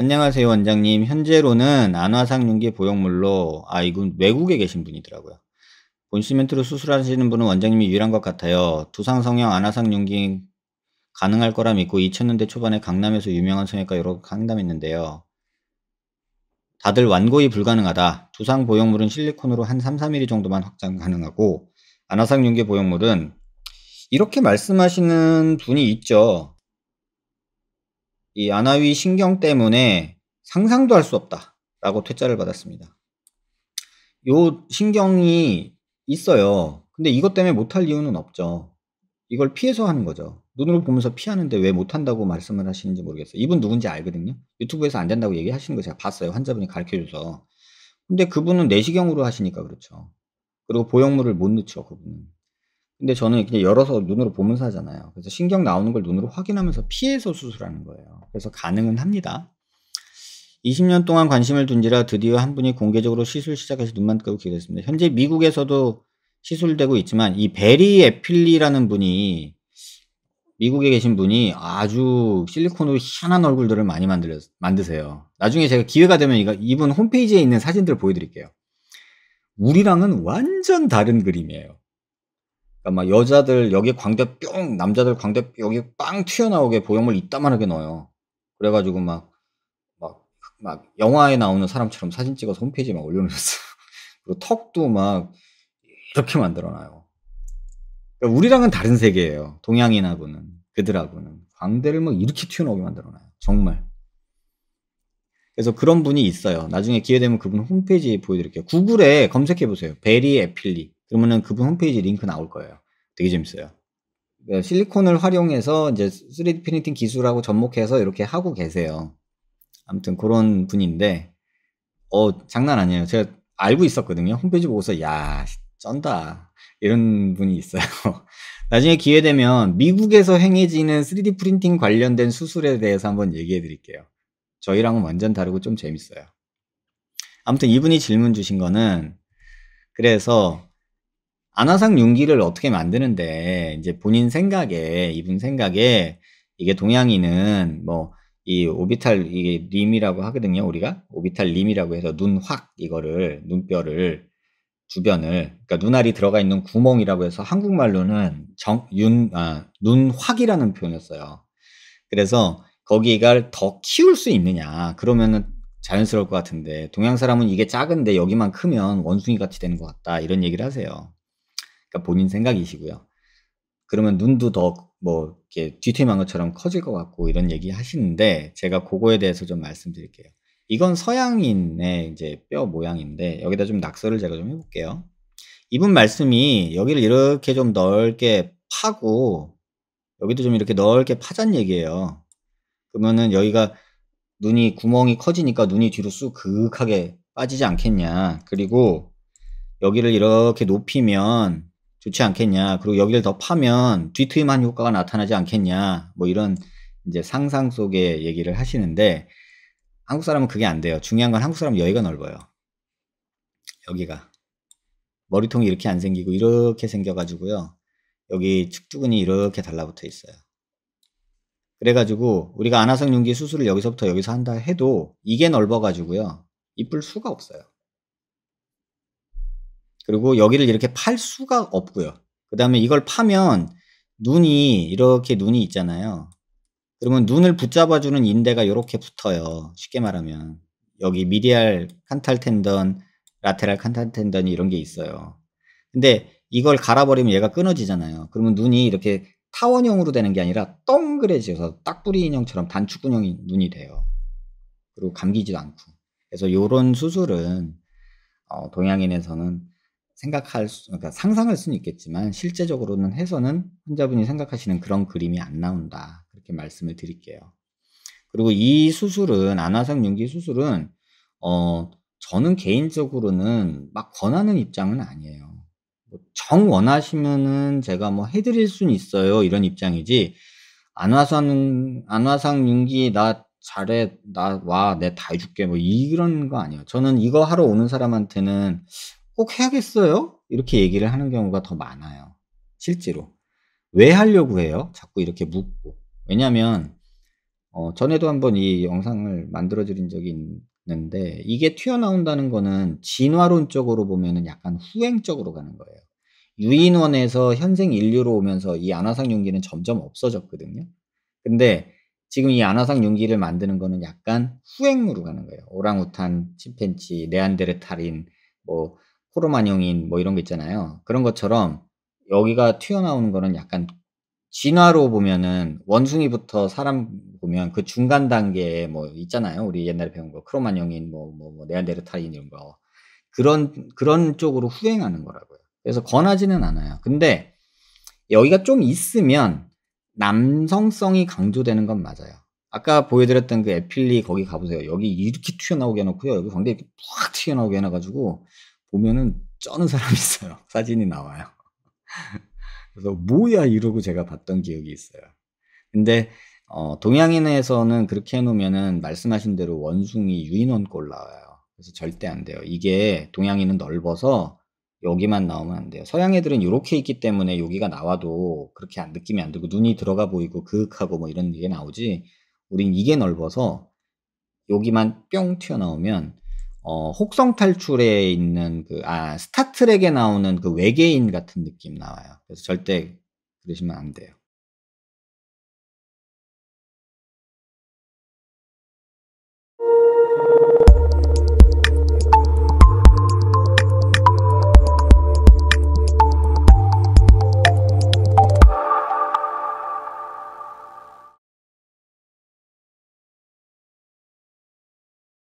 안녕하세요 원장님. 현재로는 안화상융기 보형물로 아 이건 외국에 계신 분이더라고요. 본시멘트로 수술하시는 분은 원장님이 유일한 것 같아요. 두상성형 안화상융기 가능할 거라 믿고 2000년대 초반에 강남에서 유명한 성형외과 여러 강담했는데요. 다들 완고히 불가능하다. 두상 보형물은 실리콘으로 한 3, 4mm 정도만 확장 가능하고 안화상융기 보형물은 이렇게 말씀하시는 분이 있죠. 이 아나위 신경 때문에 상상도 할 수 없다라고 퇴짜를 받았습니다. 요 신경이 있어요. 근데 이것 때문에 못할 이유는 없죠. 이걸 피해서 하는 거죠. 눈으로 보면서 피하는데 왜 못한다고 말씀을 하시는지 모르겠어요. 이분 누군지 알거든요. 유튜브에서 안 된다고 얘기하시는 거 제가 봤어요. 환자분이 가르쳐줘서. 근데 그분은 내시경으로 하시니까 그렇죠. 그리고 보형물을 못 넣죠, 그분은. 근데 저는 그냥 열어서 눈으로 보면서 하잖아요. 그래서 신경 나오는 걸 눈으로 확인하면서 피해서 수술하는 거예요. 그래서 가능은 합니다. 20년 동안 관심을 둔지라 드디어 한 분이 공개적으로 시술 시작해서 눈만 뜨고 기도했습니다. 현재 미국에서도 시술되고 있지만 이 베리 에필리라는 분이 미국에 계신 분이 아주 실리콘으로 희한한 얼굴들을 많이 만들, 만드세요. 나중에 제가 기회가 되면 이거, 이분 홈페이지에 있는 사진들을 보여드릴게요. 우리랑은 완전 다른 그림이에요. 그러니까 막 여자들 여기 광대 뿅, 남자들 광대 뿅, 여기 빵 튀어나오게 보형물 이따만하게 넣어요. 그래가지고 막, 막, 막 영화에 나오는 사람처럼 사진 찍어서 홈페이지에 막올려놓았어 그리고 턱도 막 이렇게 만들어놔요. 그러니까 우리랑은 다른 세계예요. 동양인하고는, 그들하고는. 광대를 막 이렇게 튀어나오게 만들어놔요. 정말. 그래서 그런 분이 있어요. 나중에 기회 되면 그분 홈페이지 보여드릴게요. 구글에 검색해보세요. 베리 에필리. 그러면은 그분 홈페이지 링크 나올 거예요. 되게 재밌어요. 그러니까 실리콘을 활용해서 이제 3D 프린팅 기술하고 접목해서 이렇게 하고 계세요. 아무튼 그런 분인데, 어, 장난 아니에요. 제가 알고 있었거든요. 홈페이지 보고서, 야, 쩐다. 이런 분이 있어요. 나중에 기회 되면 미국에서 행해지는 3D 프린팅 관련된 수술에 대해서 한번 얘기해 드릴게요. 저희랑은 완전 다르고 좀 재밌어요. 아무튼 이분이 질문 주신 거는, 그래서 안화상 윤기를 어떻게 만드는데 이제 본인 생각에 이분 생각에 이게 동양인은 뭐 이 오비탈 이게 림이라고 하거든요 우리가 오비탈 림이라고 해서 눈 확 이거를 눈뼈를 주변을 그러니까 눈알이 들어가 있는 구멍이라고 해서 한국말로는 정윤눈 아 확이라는 표현을 써요. 그래서 거기가 더 키울 수 있느냐 그러면은 자연스러울 것 같은데 동양 사람은 이게 작은데 여기만 크면 원숭이 같이 되는 것 같다 이런 얘기를 하세요. 그러니까 본인 생각이시고요. 그러면 눈도 더 뭐 이렇게 뒤태만 것처럼 커질 것 같고 이런 얘기 하시는데 제가 그거에 대해서 좀 말씀드릴게요. 이건 서양인의 이제 뼈 모양인데 여기다 좀 낙서를 제가 좀 해볼게요. 이분 말씀이 여기를 이렇게 좀 넓게 파고 여기도 좀 이렇게 넓게 파잔 얘기예요. 그러면은 여기가 눈이 구멍이 커지니까 눈이 뒤로 쑥 그윽하게 빠지지 않겠냐. 그리고 여기를 이렇게 높이면 좋지 않겠냐. 그리고 여기를 더 파면 뒤트임한 효과가 나타나지 않겠냐. 뭐 이런 이제 상상 속의 얘기를 하시는데 한국 사람은 그게 안 돼요. 중요한 건 한국 사람은 여기가 넓어요. 여기가. 머리통이 이렇게 안 생기고 이렇게 생겨가지고요. 여기 측두근이 이렇게 달라붙어 있어요. 그래가지고 우리가 안화성 용기 수술을 여기서부터 여기서 한다 해도 이게 넓어가지고요. 이쁠 수가 없어요. 그리고 여기를 이렇게 팔 수가 없고요. 그 다음에 이걸 파면 눈이 이렇게 눈이 있잖아요. 그러면 눈을 붙잡아주는 인대가 이렇게 붙어요. 쉽게 말하면 여기 미디알 칸탈 텐던, 라테랄 칸탈 텐던이 이런 게 있어요. 근데 이걸 갈아버리면 얘가 끊어지잖아요. 그러면 눈이 이렇게 타원형으로 되는 게 아니라 덩그래져서딱부리 인형처럼 단축근형이 눈이 돼요. 그리고 감기지도 않고. 그래서 이런 수술은 어, 동양인에서는 생각할 수, 그러니까 상상할 수는 있겠지만 실제적으로는 해서는 환자분이 생각하시는 그런 그림이 안 나온다. 그렇게 말씀을 드릴게요. 그리고 이 수술은 안화상 융기 수술은 어 저는 개인적으로는 막 권하는 입장은 아니에요. 뭐 정 원하시면은 제가 뭐 해드릴 수는 있어요 이런 입장이지 안화상 안화상 융기 나 잘해 나 와 내 다 해줄게 뭐 이런 거 아니에요. 저는 이거 하러 오는 사람한테는 꼭 해야겠어요? 이렇게 얘기를 하는 경우가 더 많아요. 실제로. 왜 하려고 해요? 자꾸 이렇게 묻고. 왜냐면, 어, 전에도 한번 이 영상을 만들어드린 적이 있는데, 이게 튀어나온다는 거는 진화론적으로 보면은 약간 후행적으로 가는 거예요. 유인원에서 현생 인류로 오면서 이 안화상 용기는 점점 없어졌거든요. 근데 지금 이 안화상 용기를 만드는 거는 약간 후행으로 가는 거예요. 오랑우탄, 침팬치, 네안데르탈인, 뭐 호르마뇽인 뭐 이런 거 있잖아요. 그런 것처럼 여기가 튀어나오는 거는 약간 진화로 보면은 원숭이부터 사람 보면 그 중간 단계에 뭐 있잖아요. 우리 옛날에 배운 거 크로마뇽인 뭐뭐뭐 뭐 네안데르탈인 이런 거 그런 그런 쪽으로 후행하는 거라고요. 그래서 권하지는 않아요. 근데 여기가 좀 있으면 남성성이 강조되는 건 맞아요. 아까 보여드렸던 그 에필리 거기 가보세요. 여기 이렇게 튀어나오게 해놓고요. 여기 광대 이렇게 푹 튀어나오게 해놔가지고 보면은 쩌는 사람 있어요. 사진이 나와요. 그래서 뭐야 이러고 제가 봤던 기억이 있어요. 근데 어, 동양인에서는 그렇게 해놓으면은 말씀하신 대로 원숭이 유인원꼴 나와요. 그래서 절대 안 돼요. 이게 동양인은 넓어서 여기만 나오면 안 돼요. 서양 애들은 이렇게 있기 때문에 여기가 나와도 그렇게 안 느낌이 안 들고 눈이 들어가 보이고 그윽하고 뭐 이런 게 나오지. 우린 이게 넓어서 여기만 뿅 튀어나오면 어, 혹성 탈출에 있는 그, 아, 스타트랙에 나오는 그 외계인 같은 느낌 나와요. 그래서 절대 그러시면 안 돼요.